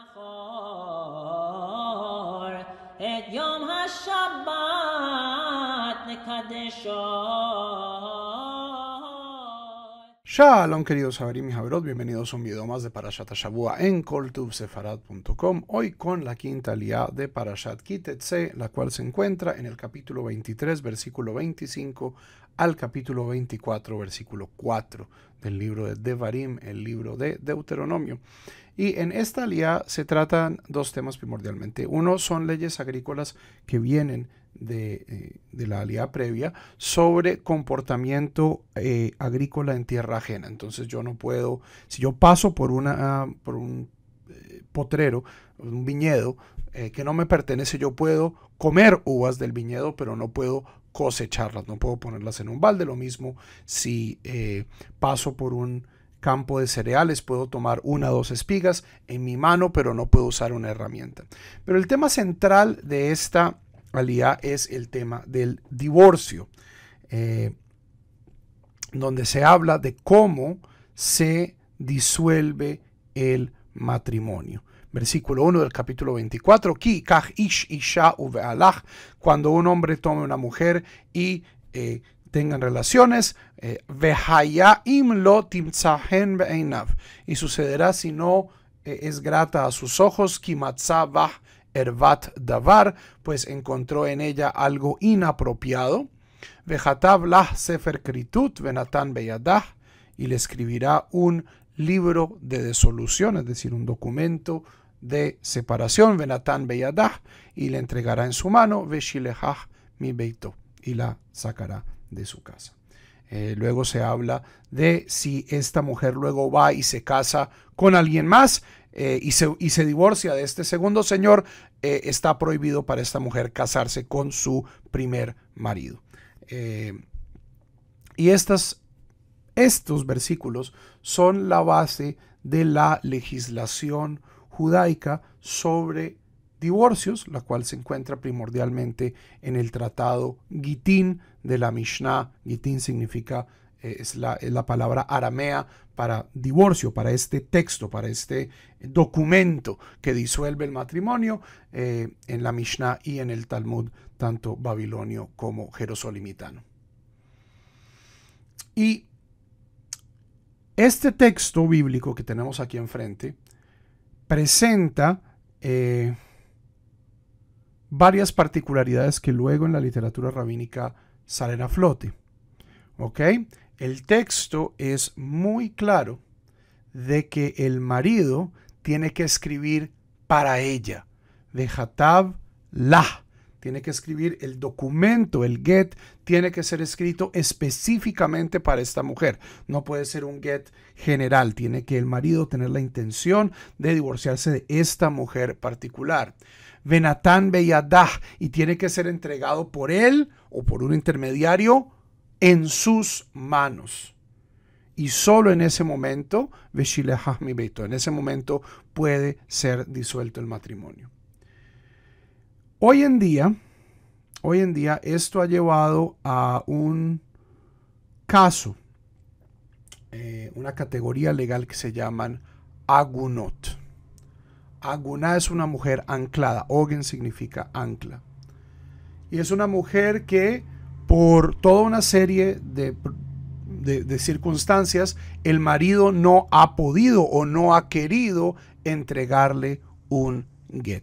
نخور את יום השבת נקדשו Shalom queridos saber y Javerot, bienvenidos a un video más de Parashat Shabua en coltubsefarad.com, hoy con la quinta lia de Parashat Kitetse, la cual se encuentra en el capítulo 23, versículo 25 al capítulo 24, versículo 4 del libro de Devarim, el libro de Deuteronomio. Y en esta lia se tratan dos temas primordialmente. Uno son leyes agrícolas que vienen eh, de, la alía previa sobre comportamiento eh, agrícola en tierra ajena. Entonces yo no puedo, si yo paso por, una, por un eh, potrero, un viñedo que no me pertenece, yo puedo comer uvas del viñedo, pero no puedo cosecharlas, no puedo ponerlas en un balde. Lo mismo si paso por un campo de cereales, puedo tomar una o dos espigas en mi mano, pero no puedo usar una herramienta. Pero el tema central de esta realidad es el tema del divorcio, eh, donde se habla de cómo se disuelve el matrimonio. Versículo 1 del capítulo 24, cuando un hombre tome una mujer y eh, tengan relaciones, eh, y sucederá si no es grata a sus ojos, Ervat Davar, pues encontró en ella algo inapropiado. Vejatav la sefer kritut beyadah, y le escribirá un libro de desolución, es decir, un documento de separación, Venatán beyadah, y le entregará en su mano, veshilehah mi beito, y la sacará de su casa. Eh, luego se habla de si esta mujer luego va y se casa con alguien más, eh, y, se, divorcia de este segundo señor, eh, está prohibido para esta mujer casarse con su primer marido. Eh, y estas, estos versículos son la base de la legislación judaica sobre divorcios, la cual se encuentra primordialmente en el tratado Gitín de la Mishnah. Gitín significa es la, palabra aramea para divorcio, para este texto, para este documento que disuelve el matrimonio eh, en la Mishnah y en el Talmud, tanto babilonio como jerosolimitano. Y este texto bíblico que tenemos aquí enfrente presenta eh, varias particularidades que luego en la literatura rabínica salen a flote. ¿Ok? El texto es muy claro de que el marido tiene que escribir para ella. Hatab, la. Tiene que escribir el documento, el get, tiene que ser escrito específicamente para esta mujer. No puede ser un get general. Tiene que el marido tener la intención de divorciarse de esta mujer particular. Venatán Beyadah y tiene que ser entregado por él o por un intermediario en sus manos. Y solo en ese momento, en ese momento puede ser disuelto el matrimonio. Hoy en día, hoy en día esto ha llevado a un caso, eh, una categoría legal que se llaman agunot. Aguna es una mujer anclada, ogen significa ancla. Y es una mujer que por toda una serie de, circunstancias, el marido no ha podido o no ha querido entregarle un get.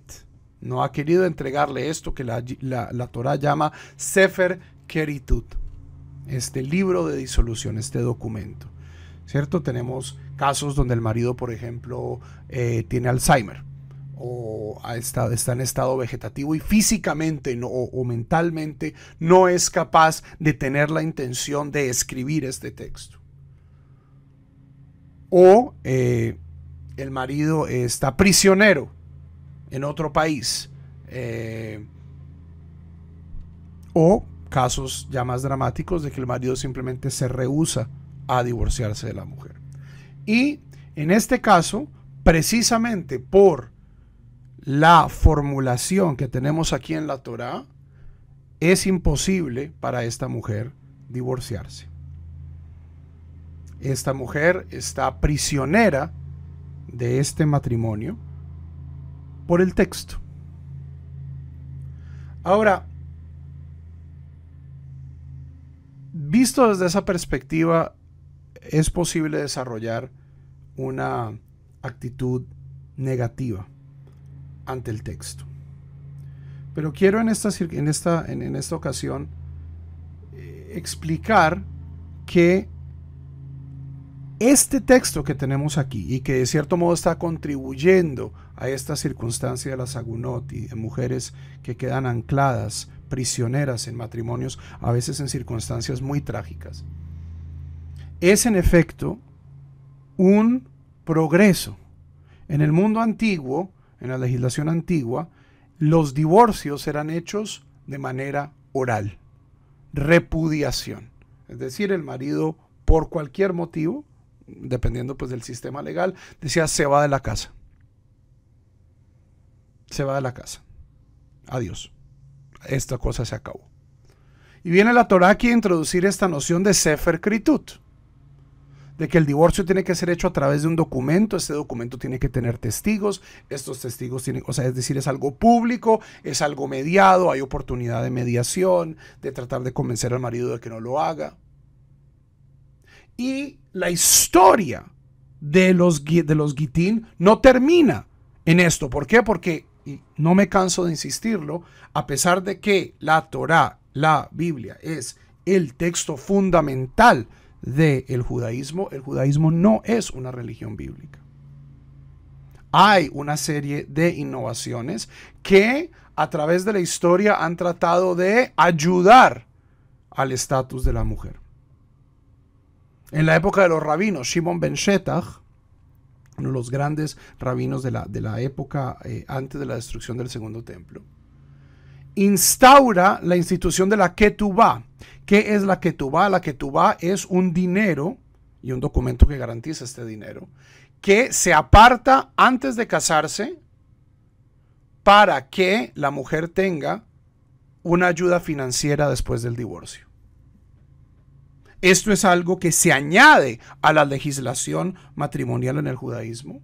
No ha querido entregarle esto que la, la, Torah llama Sefer Keritut, este libro de disolución, este documento. ¿Cierto? Tenemos casos donde el marido, por ejemplo, eh, tiene Alzheimer o está en estado vegetativo y físicamente o, mentalmente no es capaz de tener la intención de escribir este texto. O eh, el marido está prisionero en otro país. Eh, o casos ya más dramáticos de que el marido simplemente se rehúsa a divorciarse de la mujer. Y en este caso, precisamente por la formulación que tenemos aquí en la Torá, es imposible para esta mujer divorciarse. Esta mujer está prisionera de este matrimonio por el texto. Ahora, visto desde esa perspectiva, es posible desarrollar una actitud negativa ante el texto. Pero quiero en esta, en en, esta ocasión eh, explicar que este texto que tenemos aquí y que de cierto modo está contribuyendo a esta circunstancia de las y de mujeres que quedan ancladas, prisioneras en matrimonios, a veces en circunstancias muy trágicas, es en efecto un progreso. En el mundo antiguo, en la legislación antigua, los divorcios eran hechos de manera oral, repudiación. Es decir, el marido, por cualquier motivo, dependiendo pues del sistema legal, decía, se va de la casa. Se va de la casa. Adiós. Esta cosa se acabó. Y viene la Torah aquí a introducir esta noción de Sefer Kritut de que el divorcio tiene que ser hecho a través de un documento, este documento tiene que tener testigos, estos testigos tienen, o sea, es decir, es algo público, es algo mediado, hay oportunidad de mediación, de tratar de convencer al marido de que no lo haga. Y la historia de los, de los no termina en esto. ¿Por qué? Porque, y no me canso de insistirlo, a pesar de que la Torá, la Biblia, es el texto fundamental del judaísmo, el judaísmo no es una religión bíblica. Hay una serie de innovaciones que a través de la historia han tratado de ayudar al estatus de la mujer. En la época de los rabinos, Shimon ben Shetach, uno de los grandes rabinos de la, de la época eh, antes de la destrucción del segundo templo, instaura la institución de la Ketubah. ¿Qué es la Ketubah? La va es un dinero y un documento que garantiza este dinero que se aparta antes de casarse para que la mujer tenga una ayuda financiera después del divorcio. Esto es algo que se añade a la legislación matrimonial en el judaísmo,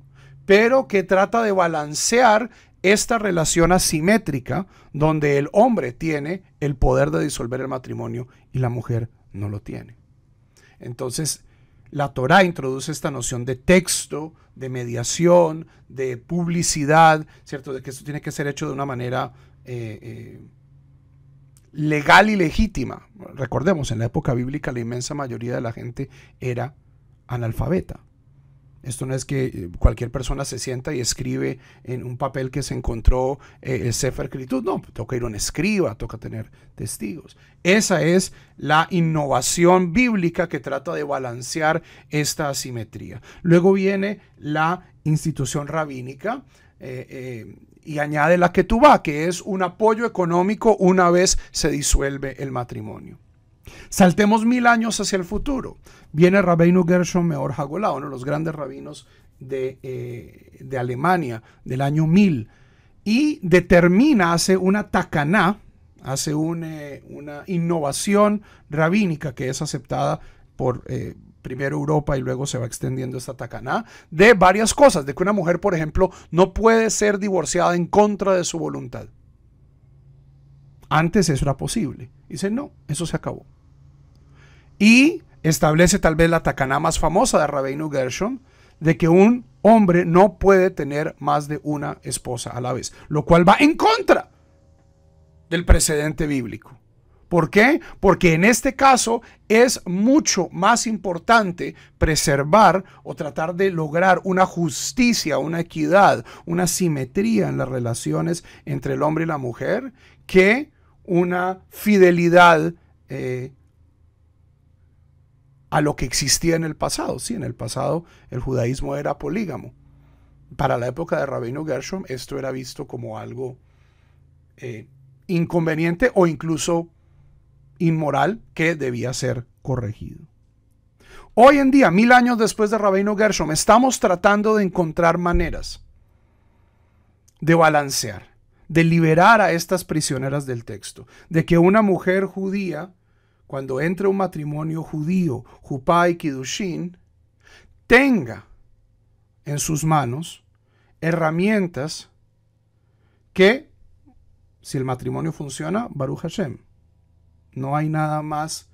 pero que trata de balancear esta relación asimétrica donde el hombre tiene el poder de disolver el matrimonio y la mujer no lo tiene. Entonces, la Torá introduce esta noción de texto, de mediación, de publicidad, ¿cierto? De que esto tiene que ser hecho de una manera eh, eh, legal y legítima. Recordemos, en la época bíblica la inmensa mayoría de la gente era analfabeta. Esto no es que eh, cualquier persona se sienta y escribe en un papel que se encontró eh, el Sefer No, toca ir a un escriba, toca tener testigos. Esa es la innovación bíblica que trata de balancear esta asimetría. Luego viene la institución rabínica. Eh, y añade la que que es un apoyo económico una vez se disuelve el matrimonio. Saltemos mil años hacia el futuro. Viene Rabbeinu Gershon Meor Hagolá, uno de los grandes rabinos de, eh, Alemania del año 1000, y determina, hace una tacaná, hace eh, una innovación rabínica que es aceptada por eh, primero Europa y luego se va extendiendo esta tacaná de varias cosas, de que una mujer, por ejemplo, no puede ser divorciada en contra de su voluntad. Antes eso era posible. Dice, no, eso se acabó y establece tal vez la tacaná más famosa de Rabbeinu Gershon, de que un hombre no puede tener más de una esposa a la vez, lo cual va en contra del precedente bíblico. ¿Por qué? Porque en este caso es mucho más importante preservar o tratar de lograr una justicia, una equidad, una simetría en las relaciones entre el hombre y la mujer que una fidelidad eh, a lo que existía en el pasado. Sí, en el pasado el judaísmo era polígamo. Para la época de Rabino Gershom esto era visto como algo eh, inconveniente o incluso inmoral que debía ser corregido. Hoy en día, mil años después de Rabino Gershom, estamos tratando de encontrar maneras de balancear, de liberar a estas prisioneras del texto, de que una mujer judía cuando entre un matrimonio judío, Jupá y Kidushin, tenga en sus manos herramientas que, si el matrimonio funciona, Baruch Hashem. No hay nada más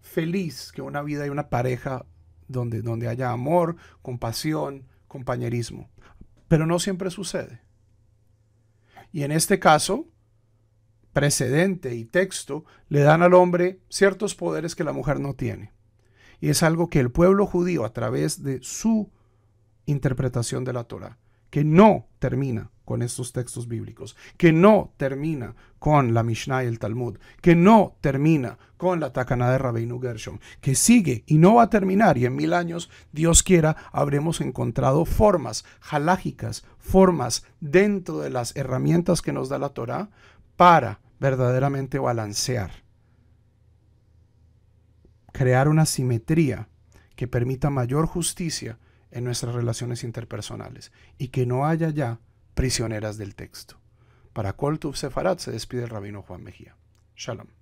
feliz que una vida y una pareja donde, donde haya amor, compasión, compañerismo. Pero no siempre sucede. Y en este caso, precedente y texto le dan al hombre ciertos poderes que la mujer no tiene. Y es algo que el pueblo judío a través de su interpretación de la Torah, que no termina con estos textos bíblicos, que no termina con la Mishnah y el Talmud, que no termina con la Takaná de Rabbeinu Gershom, que sigue y no va a terminar y en mil años, Dios quiera, habremos encontrado formas halágicas, formas dentro de las herramientas que nos da la Torá para verdaderamente balancear, crear una simetría que permita mayor justicia en nuestras relaciones interpersonales y que no haya ya prisioneras del texto. Para Koltuf Sefarat se despide el rabino Juan Mejía. Shalom.